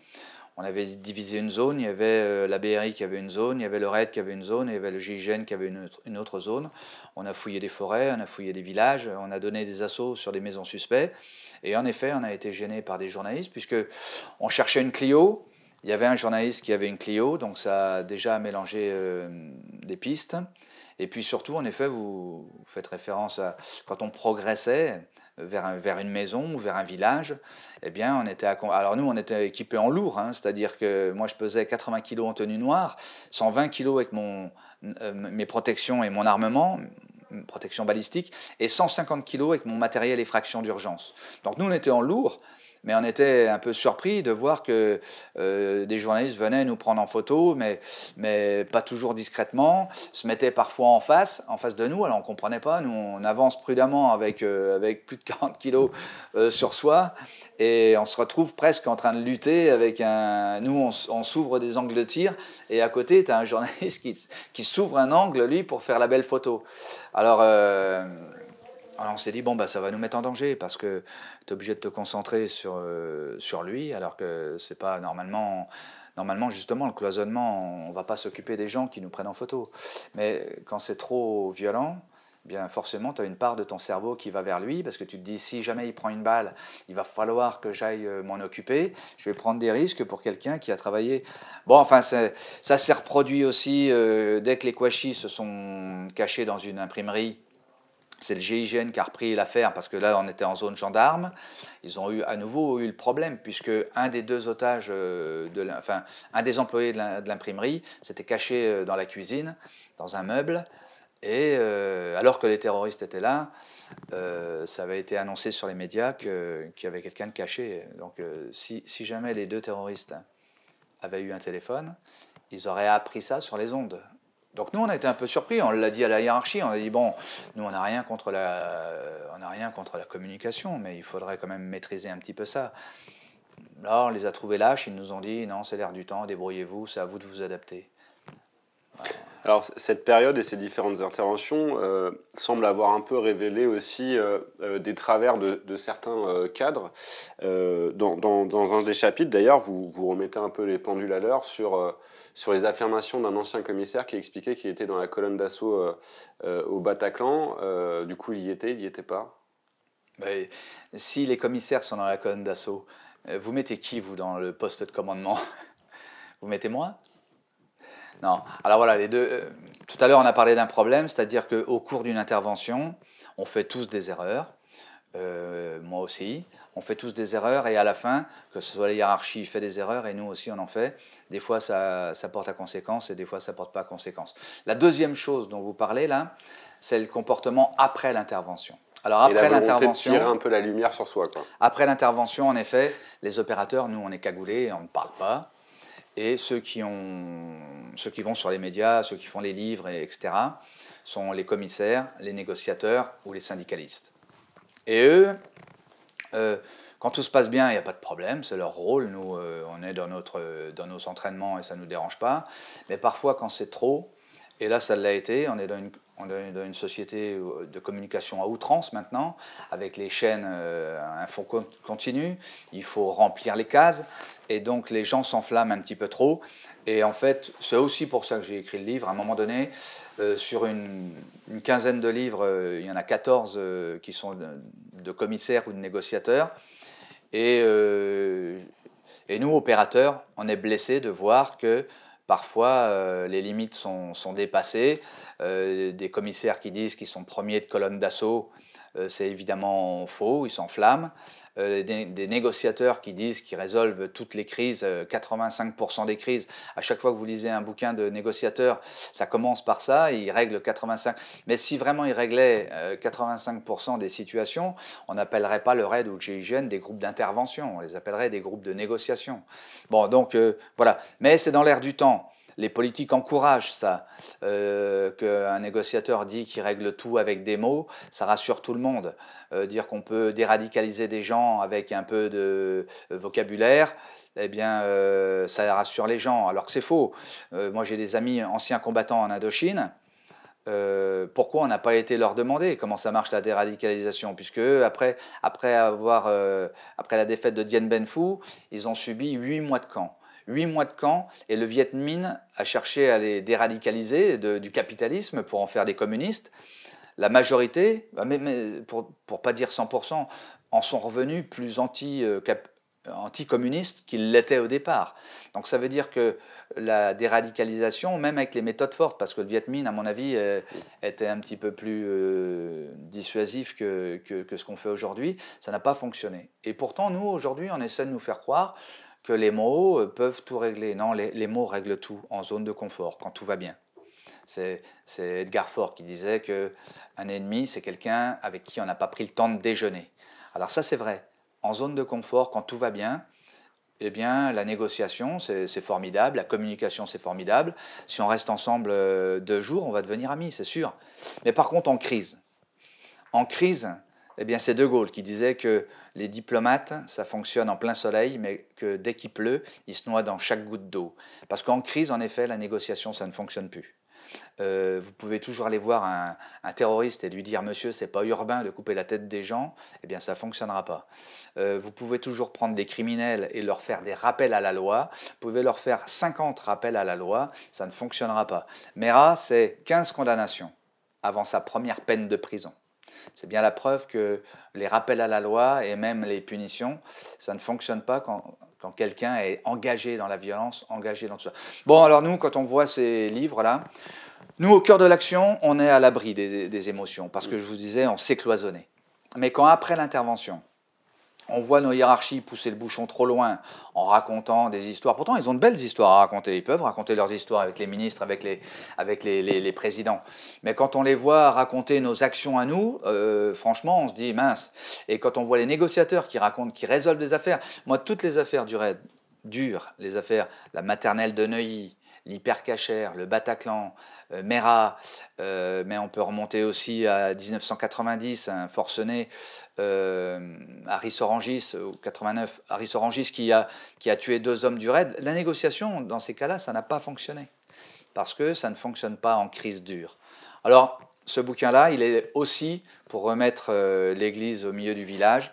on avait divisé une zone, il y avait euh, la BRI qui avait une zone, il y avait le RED qui avait une zone, il y avait le GIGN qui avait une autre, zone. On a fouillé des forêts, on a fouillé des villages, on a donné des assauts sur des maisons suspectes. Et en effet, on a été gêné par des journalistes, puisque on cherchait une Clio. Il y avait un journaliste qui avait une Clio, donc ça a déjà mélangé euh, des pistes. Et puis surtout, en effet, vous faites référence à quand on progressait, vers, une maison ou vers un village, eh bien, on était alors nous, on était équipés en lourd, hein, c'est-à-dire que moi, je pesais 80 kg en tenue noire, 120 kg avec mon, euh, mes protections et mon armement, protection balistique, et 150 kg avec mon matériel et fraction d'urgence. Donc nous, on était en lourd, mais on était un peu surpris de voir que euh, des journalistes venaient nous prendre en photo, mais, mais pas toujours discrètement, se mettaient parfois en face, en face de nous, alors on ne comprenait pas, nous on avance prudemment avec, euh, avec plus de 40 kilos euh, sur soi, et on se retrouve presque en train de lutter avec un... Nous, on, s'ouvre des angles de tir, et à côté, tu as un journaliste qui, qui s'ouvre un angle, lui, pour faire la belle photo. Alors alors on s'est dit, bon, bah, ça va nous mettre en danger parce que tu es obligé de te concentrer sur, euh, sur lui, alors que c'est pas normalement. Normalement, justement, le cloisonnement, on va pas s'occuper des gens qui nous prennent en photo. Mais quand c'est trop violent, eh bien forcément, tu as une part de ton cerveau qui va vers lui parce que tu te dis, si jamais il prend une balle, il va falloir que j'aille euh, m'en occuper. Je vais prendre des risques pour quelqu'un qui a travaillé. Bon, enfin, ça s'est reproduit aussi euh, dès que les quachis se sont cachés dans une imprimerie c'est le GIGN qui a repris l'affaire parce que là on était en zone gendarme. Ils ont eu à nouveau eu le problème puisque un des deux otages, euh, de enfin un des employés de l'imprimerie s'était caché euh, dans la cuisine, dans un meuble. Et euh, alors que les terroristes étaient là, ça avait été annoncé sur les médias qu'il y avait quelqu'un de caché. Donc si jamais les deux terroristes avaient eu un téléphone, ils auraient appris ça sur les ondes. Donc nous, on a été un peu surpris, on l'a dit à la hiérarchie, on a dit, bon, nous, on n'a rien, contre la, rien contre la communication, mais il faudrait quand même maîtriser un petit peu ça. Là, on les a trouvés lâches, ils nous ont dit, non, c'est l'air du temps, débrouillez-vous, c'est à vous de vous adapter. Alors cette période et ces différentes interventions euh, semblent avoir un peu révélé aussi euh, euh, des travers de, certains cadres. Dans, un des chapitres d'ailleurs, vous, vous remettez un peu les pendules à l'heure sur sur les affirmations d'un ancien commissaire qui expliquait qu'il était dans la colonne d'assaut euh, euh, au Bataclan. Euh, du coup, il y était, il n'y était pas bah, Si les commissaires sont dans la colonne d'assaut, vous mettez qui, vous, dans le poste de commandement (laughs) Vous mettez moi Non. Alors voilà, les deux. Tout à l'heure, on a parlé d'un problème, c'est-à-dire qu'au cours d'une intervention, on fait tous des erreurs. moi aussi on fait tous des erreurs et à la fin, que ce soit la hiérarchie fait des erreurs et nous aussi on en fait, des fois ça, porte à conséquence et des fois ça porte pas à conséquence. La deuxième chose dont vous parlez là, c'est le comportement après l'intervention. Alors après l'intervention, tirer un peu la lumière sur soi. Quoi. Après l'intervention, en effet, les opérateurs, nous, on est cagoulés, on ne parle pas, et ceux qui ont, ceux qui vont sur les médias, ceux qui font les livres, etc., sont les commissaires, les négociateurs ou les syndicalistes. Et eux, euh, quand tout se passe bien, il n'y a pas de problème, c'est leur rôle. Nous, euh, on est dans, notre, euh, dans nos entraînements et ça ne nous dérange pas. Mais parfois, quand c'est trop, et là, ça l'a été, on est dans une, on est dans une société de communication à outrance maintenant, avec les chaînes un info continue, il faut remplir les cases, et donc les gens s'enflamment un petit peu trop. Et en fait, c'est aussi pour ça que j'ai écrit le livre. À un moment donné, euh, sur une, quinzaine de livres, euh, il y en a 14 euh, qui sont de, commissaires ou de négociateurs. Et, nous, opérateurs, on est blessés de voir que parfois les limites sont, sont dépassées. des commissaires qui disent qu'ils sont premiers de colonne d'assaut euh, c'est évidemment faux, ils s'enflamment. Euh, des, des, négociateurs qui disent qu'ils résolvent toutes les crises, 85% euh, des crises. À chaque fois que vous lisez un bouquin de négociateurs, ça commence par ça, ils règlent 85%. Mais si vraiment ils réglaient 85% des situations, on n'appellerait pas le RAID ou le GIGN des groupes d'intervention, on les appellerait des groupes de négociation. Bon, donc voilà. Mais c'est dans l'air du temps les politiques encouragent ça. Euh, Qu'un négociateur dit qu'il règle tout avec des mots, ça rassure tout le monde. Euh, dire qu'on peut déradicaliser des gens avec un peu de euh, vocabulaire, eh bien, ça rassure les gens, alors que c'est faux. moi, j'ai des amis anciens combattants en Indochine. pourquoi on n'a pas été leur demander comment ça marche la déradicalisation Puisque après, après, avoir, après la défaite de Dien Ben Phu, ils ont subi huit mois de camp. 8 mois de camp et le Viet Minh a cherché à les déradicaliser du capitalisme pour en faire des communistes. La majorité, bah, pour ne pas dire 100%, en sont revenus plus euh, anticommunistes anti qu'ils l'étaient au départ. Donc ça veut dire que la déradicalisation, même avec les méthodes fortes, parce que le Viet Minh, à mon avis, euh, était un petit peu plus euh, dissuasif que ce qu'on fait aujourd'hui, ça n'a pas fonctionné. Et pourtant, nous, aujourd'hui, on essaie de nous faire croire que les mots euh, peuvent tout régler. Non, les, mots règlent tout en zone de confort, quand tout va bien. C'est Edgar Faure qui disait que un ennemi, c'est quelqu'un avec qui on n'a pas pris le temps de déjeuner. Alors ça, c'est vrai. En zone de confort, quand tout va bien, eh bien, la négociation, c'est formidable, la communication, c'est formidable. Si on reste ensemble euh, deux jours, on va devenir amis, c'est sûr. Mais par contre, en crise, en crise, eh bien, c'est De Gaulle qui disait que les diplomates, ça fonctionne en plein soleil, mais que dès qu'il pleut, ils se noient dans chaque goutte d'eau. Parce qu'en crise, en effet, la négociation, ça ne fonctionne plus. Euh, vous pouvez toujours aller voir un, terroriste et lui dire Monsieur, c'est pas urbain de couper la tête des gens, eh bien ça fonctionnera pas. Euh, vous pouvez toujours prendre des criminels et leur faire des rappels à la loi. Vous pouvez leur faire 50 rappels à la loi, ça ne fonctionnera pas. Mera, c'est 15 condamnations avant sa première peine de prison. C'est bien la preuve que les rappels à la loi et même les punitions, ça ne fonctionne pas quand, quelqu'un est engagé dans la violence, engagé dans tout ça. Bon, alors nous, quand on voit ces livres-là, nous, au cœur de l'action, on est à l'abri des, des, émotions, parce que je vous disais, on s'est cloisonné. Mais quand après l'intervention, on voit nos hiérarchies pousser le bouchon trop loin en racontant des histoires. Pourtant, ils ont de belles histoires à raconter. Ils peuvent raconter leurs histoires avec les ministres, avec les, avec les, présidents. Mais quand on les voit raconter nos actions à nous, euh, franchement, on se dit mince. Et quand on voit les négociateurs qui racontent, qui résolvent des affaires, moi, toutes les affaires durent, les affaires, la maternelle de Neuilly, l'hypercachère, le Bataclan, euh, Mera, euh, mais on peut remonter aussi à 1990, un forcené, euh, Harris Orangis, ou 89, Harris Orangis qui a, qui a tué deux hommes du raid. La négociation, dans ces cas-là, ça n'a pas fonctionné, parce que ça ne fonctionne pas en crise dure. Alors, ce bouquin-là, il est aussi pour remettre l'Église au milieu du village.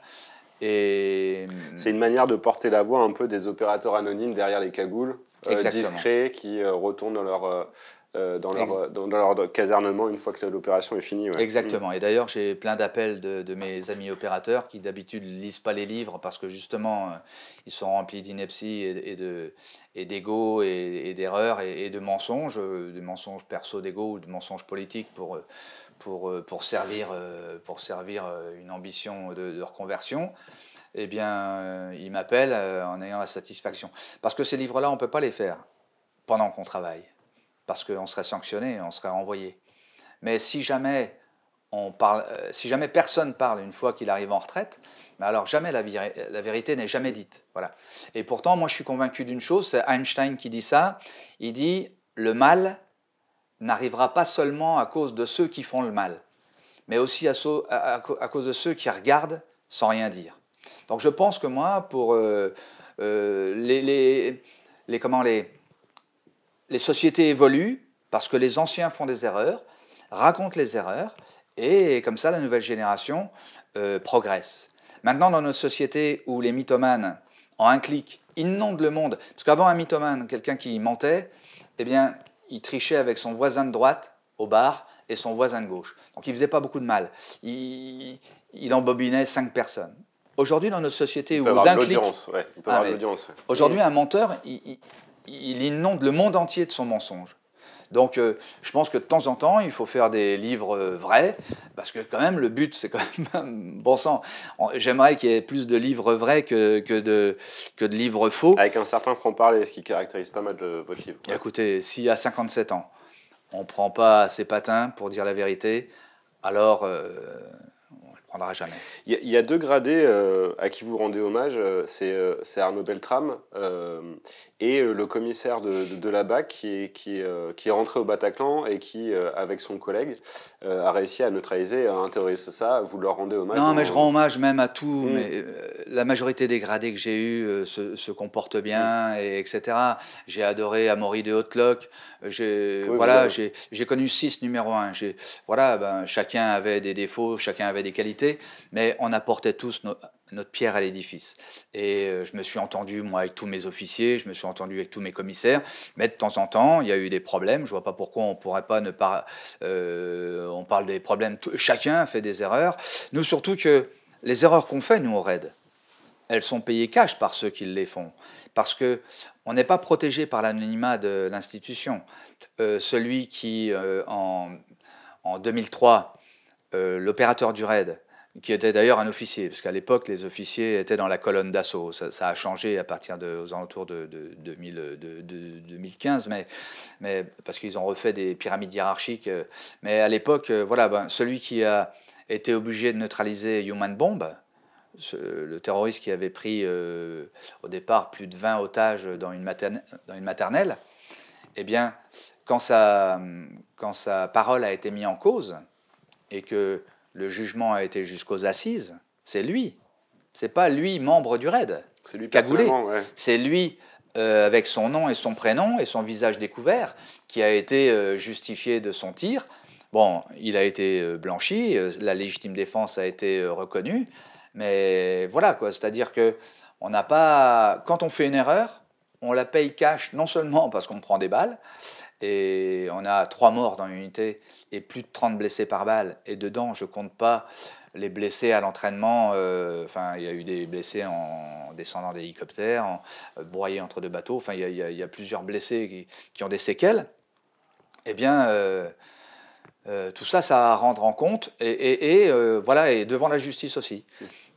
Et... C'est une manière de porter la voix un peu des opérateurs anonymes derrière les cagoules euh, discrets qui euh, retournent dans leur... Euh, dans, leur, dans, leur, casernement une fois que l'opération est finie. Exactement. Mm. Et d'ailleurs, j'ai plein d'appels de, de, mes amis opérateurs qui d'habitude lisent pas les livres parce que justement, ils sont remplis d'ineptie et, et, de et d'ego et, d'erreurs et, de mensonges, de mensonges perso d'ego ou de mensonges politiques pour pour pour servir pour servir une ambition de, de reconversion eh bien, euh, il m'appelle euh, en ayant la satisfaction. Parce que ces livres-là, on ne peut pas les faire pendant qu'on travaille, parce qu'on serait sanctionné, on serait renvoyé. Mais si jamais, on parle, euh, si jamais personne parle une fois qu'il arrive en retraite, alors jamais la, vérité n'est jamais dite. Voilà. Et pourtant, moi, je suis convaincu d'une chose, c'est Einstein qui dit ça, il dit, le mal n'arrivera pas seulement à cause de ceux qui font le mal, mais aussi à cause de ceux qui regardent sans rien dire. Donc je pense que moi, pour euh, euh, les, comment, les, sociétés évoluent parce que les anciens font des erreurs, racontent les erreurs, et comme ça, la nouvelle génération euh, progresse. Maintenant, dans nos sociétés où les mythomanes, en un clic, inondent le monde, parce qu'avant un mythomane, quelqu'un qui mentait, eh bien, il trichait avec son voisin de droite au bar et son voisin de gauche. Donc il ne faisait pas beaucoup de mal. il embobinait cinq personnes. Aujourd'hui, dans notre société, où d'un Ouais. Il peut avoir de ah, l'audience. Aujourd'hui, un menteur, il, inonde le monde entier de son mensonge. Donc, euh, je pense que de temps en temps, il faut faire des livres euh, vrais, parce que quand même, le but, c'est quand même (laughs) bon sang. J'aimerais qu'il y ait plus de livres vrais que, que, de, que de livres faux. Avec un certain franc-parler, ce qui caractérise pas mal de votre livre. Écoutez, Écoutez, si à 57 ans, on ne prend pas ses patins pour dire la vérité, alors. Euh, jamais. Il y, a deux gradés euh, à qui vous rendez hommage, euh, euh, c'est Arnaud Beltrame et le commissaire de, la BAC qui est, qui, qui est, rentré au Bataclan et qui, avec son collègue, a réussi à neutraliser à intéresser Ça, vous leur rendez hommage Non, mais je rends hommage même à tout. Hmm. Mais, la majorité des gradés que j'ai eus se, se, comportent bien, hmm. et, etc. J'ai adoré Amaury de haute voilà, j'ai connu six numéro un. Voilà, ben, chacun avait des défauts, chacun avait des qualités mais on apportait tous notre pierre à l'édifice. Et euh, je me suis entendu, moi, avec tous mes officiers, je me suis entendu avec tous mes commissaires, mais de temps en temps, il y a eu des problèmes. Je vois pas pourquoi on pourrait pas ne pas... Euh, on parle des problèmes, chacun fait des erreurs. Nous, surtout que les erreurs qu'on fait, nous, au RAID, elles sont payées cash par ceux qui les font. Parce que on n'est pas protégé par l'anonymat de l'institution. Euh, celui qui, en, en 2003, l'opérateur du RAID, qui était d'ailleurs un officier, parce qu'à l'époque, les officiers étaient dans la colonne d'assaut. Ça, a changé à partir de, aux alentours de, 2015, mais, mais parce qu'ils ont refait des pyramides hiérarchiques. Euh, mais à l'époque, euh, voilà, ben, celui qui a été obligé de neutraliser Human Bomb, le terroriste qui avait pris euh, au départ plus de 20 otages dans une, dans une maternelle, eh bien, quand sa, quand sa parole a été mise en cause, et que le jugement a été jusqu'aux assises. C'est lui. C'est pas lui, membre du raid. C'est lui cagoulé. C'est lui euh, avec son nom et son prénom et son visage découvert qui a été euh, justifié de son tir. Bon, il a été euh, blanchi, la légitime défense a été reconnue, mais voilà quoi. C'est-à-dire que on n'a pas, quand on fait une erreur, on la paye cash non seulement parce qu'on prend des balles, et on a trois morts dans l'unité et plus de 30 blessés par balle. Et dedans, je compte pas les blessés à l'entraînement. Euh, enfin, il y a eu des blessés en descendant hélicoptères, en euh, broyés entre deux bateaux. Enfin, il y, a plusieurs blessés qui, ont des séquelles. Eh bien, euh, euh, tout ça, ça à rendre en compte et, euh, voilà et devant la justice aussi.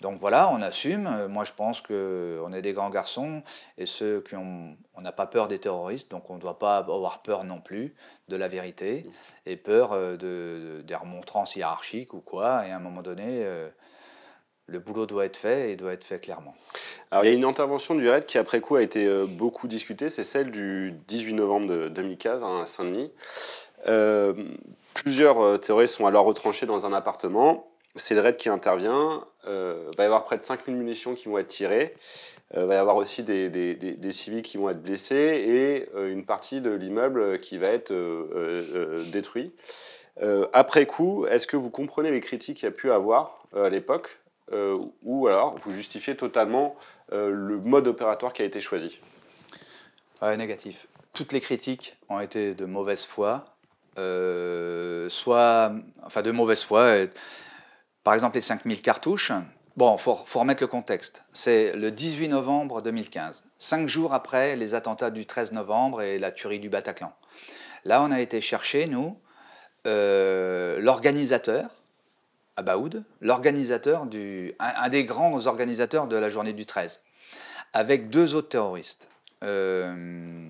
Donc voilà, on assume. Euh, moi, je pense que on est des grands garçons et ceux qui on n'a pas peur des terroristes, donc on ne doit pas avoir peur non plus de la vérité et peur de, des remontrances hiérarchiques ou quoi. Et à un moment donné. le boulot doit être fait et doit être fait clairement. Alors il y a une intervention du RAID qui après coup a été beaucoup discutée, c'est celle du 18 novembre 2015 hein, à Saint-Denis. Plusieurs euh, terroristes sont alors retranchés dans un appartement. C'est le raid qui intervient. Il euh, va y avoir près de 5000 munitions qui vont être tirées. Il euh, va y avoir aussi des, civils qui vont être blessés et une partie de l'immeuble qui va être détruit. après coup, est-ce que vous comprenez les critiques qu'il y a pu avoir à l'époque ou alors vous justifiez totalement le mode opératoire qui a été choisi ah, Négatif. Toutes les critiques ont été de mauvaise foi euh, soit, enfin de mauvaise foi. Euh, par exemple, les 5000 cartouches. Bon, il faut, remettre le contexte. C'est le 18 novembre 2015, cinq jours après les attentats du 13 novembre et la tuerie du Bataclan. Là, on a été chercher, nous, euh, l'organisateur, à l'organisateur du, un, des grands organisateurs de la journée du 13, avec deux autres terroristes. Euh,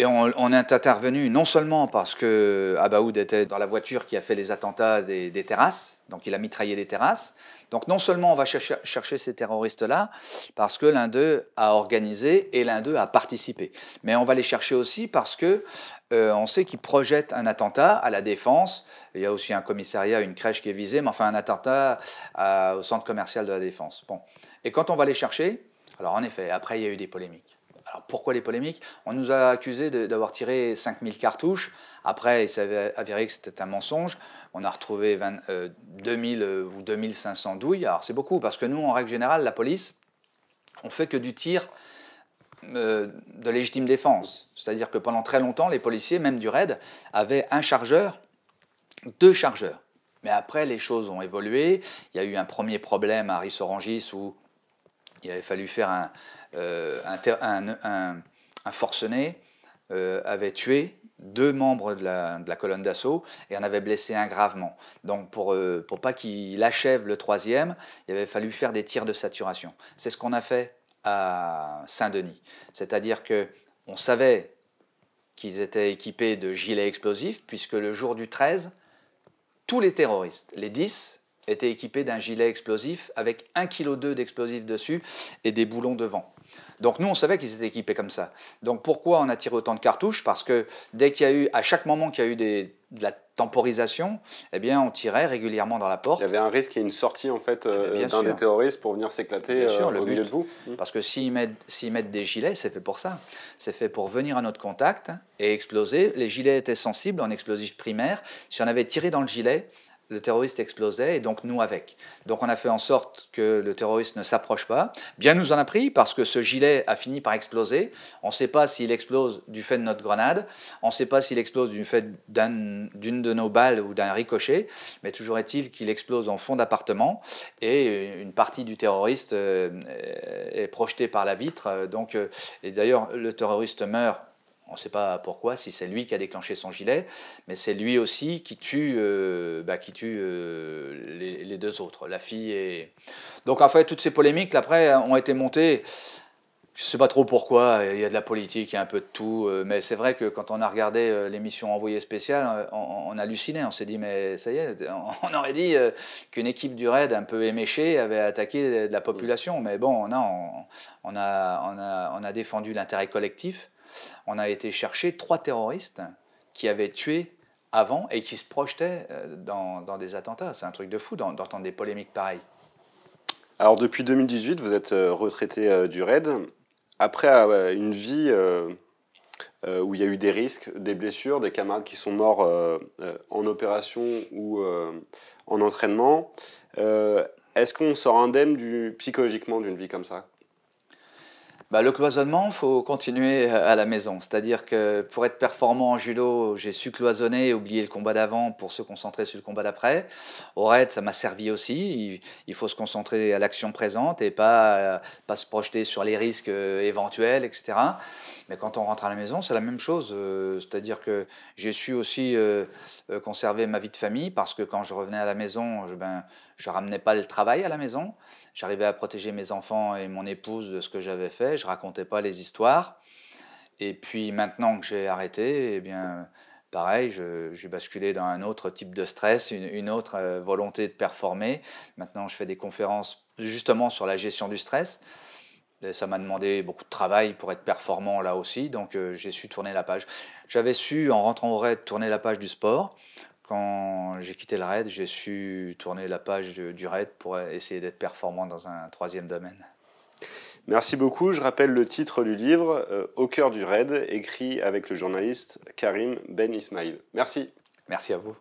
et on, est intervenu non seulement parce que Abaoud était dans la voiture qui a fait les attentats des, terrasses, donc il a mitraillé les terrasses. Donc non seulement on va chercher, ces terroristes-là, parce que l'un d'eux a organisé et l'un d'eux a participé, mais on va les chercher aussi parce que euh, on sait qu'ils projettent un attentat à la défense. Il y a aussi un commissariat, une crèche qui est visée, mais enfin un attentat euh, au centre commercial de la défense. Bon. Et quand on va les chercher, alors en effet, après il y a eu des polémiques. Alors pourquoi les polémiques On nous a accusé d'avoir tiré 5000 cartouches. Après, il s'est avéré que c'était un mensonge. On a retrouvé 2000 euh, euh, ou 2500 douilles. Alors c'est beaucoup parce que nous, en règle générale, la police, on fait que du tir euh, de légitime défense. C'est-à-dire que pendant très longtemps, les policiers, même du raid, avaient un chargeur, deux chargeurs. Mais après, les choses ont évolué. Il y a eu un premier problème à Rissorangis où il avait fallu faire un, euh, un, un, forcené euh, avait tué deux membres de la, colonne d'assaut et en avait blessé un gravement. Donc pour, euh, pour pas qu'il achève le troisième, il avait fallu faire des tirs de saturation. C'est ce qu'on a fait à Saint-Denis. C'est-à-dire que on savait qu'ils étaient équipés de gilets explosifs puisque le jour du 13, tous les terroristes, les 10, étaient équipés d'un gilet explosif avec 1,2 kg d'explosifs dessus et des boulons devant. Donc nous, on savait qu'ils étaient équipés comme ça. Donc pourquoi on a tiré autant de cartouches Parce que dès qu'il y a eu, à chaque moment qu'il y a eu de la temporisation, eh bien, on tirait régulièrement dans la porte. Il y avait un risque il y une sortie en fait eh euh, d'un des terroristes pour venir s'éclater euh, au milieu de vous. Parce mmh. que s'ils mettent, s'ils mettent des gilets, c'est fait pour ça. C'est fait pour venir à notre contact et exploser. Les gilets étaient sensibles en explosif primaire. Si on avait tiré dans le gilet, le terroriste explosait et donc nous avec. Donc on a fait en sorte que le terroriste ne s'approche pas. Bien nous en a pris parce que ce gilet a fini par exploser. On ne sait pas s'il explose du fait de notre grenade, on ne sait pas s'il explose du fait d'une de nos balles ou d'un ricochet, mais toujours est-il qu'il explose en fond d'appartement et une partie du terroriste euh, est projetée par la vitre. Euh, donc, euh, et d'ailleurs, le terroriste meurt on ne sait pas pourquoi, si c'est lui qui a déclenché son gilet, mais c'est lui aussi qui tue, euh, bah, qui tue euh, les, deux autres, la fille et... Donc en fait, toutes ces polémiques, après, hein, ont été montées. Je ne sais pas trop pourquoi, il y a de la politique, il y a un peu de tout, euh, mais c'est vrai que quand on a regardé l'émission Envoyé spécial, on, a halluciné on s'est dit, mais ça y est, on aurait dit qu'une équipe du raid un peu éméchée avait attaqué de la population, mais bon, on a défendu l'intérêt collectif, on a été chercher trois terroristes qui avaient tué avant et qui se projetaient euh, dans, des attentats. C'est un truc de fou d'entendre des polémiques pareilles. Alors depuis 2018, vous êtes euh, retraité euh, du RAID. Après une vie où il y a eu des risques, des blessures, des camarades qui sont morts en opération ou en entraînement, est-ce qu'on sort indemne du, psychologiquement d'une vie comme ça bah, Le cloisonnement, il faut continuer à la maison. C'est-à-dire que pour être performant en judo, j'ai su cloisonner et oublier le combat d'avant pour se concentrer sur le combat d'après. Au raid, ça m'a servi aussi. Il, faut se concentrer à l'action présente et pas, pas se projeter sur les risques euh, éventuels, etc. Mais quand on rentre à la maison, c'est la même chose. Euh, c'est-à-dire que j'ai su aussi euh, conserver ma vie de famille parce que quand je revenais à la maison, je, ben, je ramenais pas le travail à la maison. J'arrivais à protéger mes enfants et mon épouse de ce que j'avais fait. Je racontais pas les histoires. Et puis maintenant que j'ai arrêté, eh bien, pareil, j'ai basculé dans un autre type de stress, une, autre euh, volonté de performer. Maintenant, je fais des conférences justement sur la gestion du stress. ça m'a demandé beaucoup de travail pour être performant là aussi, donc euh, j'ai su tourner la page. J'avais su, en rentrant au raid, tourner la page du sport. Quand j'ai quitté le raid, j'ai su tourner la page du raid pour essayer d'être performant dans un troisième domaine. Merci beaucoup. Je rappelle le titre du livre, euh, Au cœur du raid, écrit avec le journaliste Karim Ben Ismail. Merci. Merci à vous.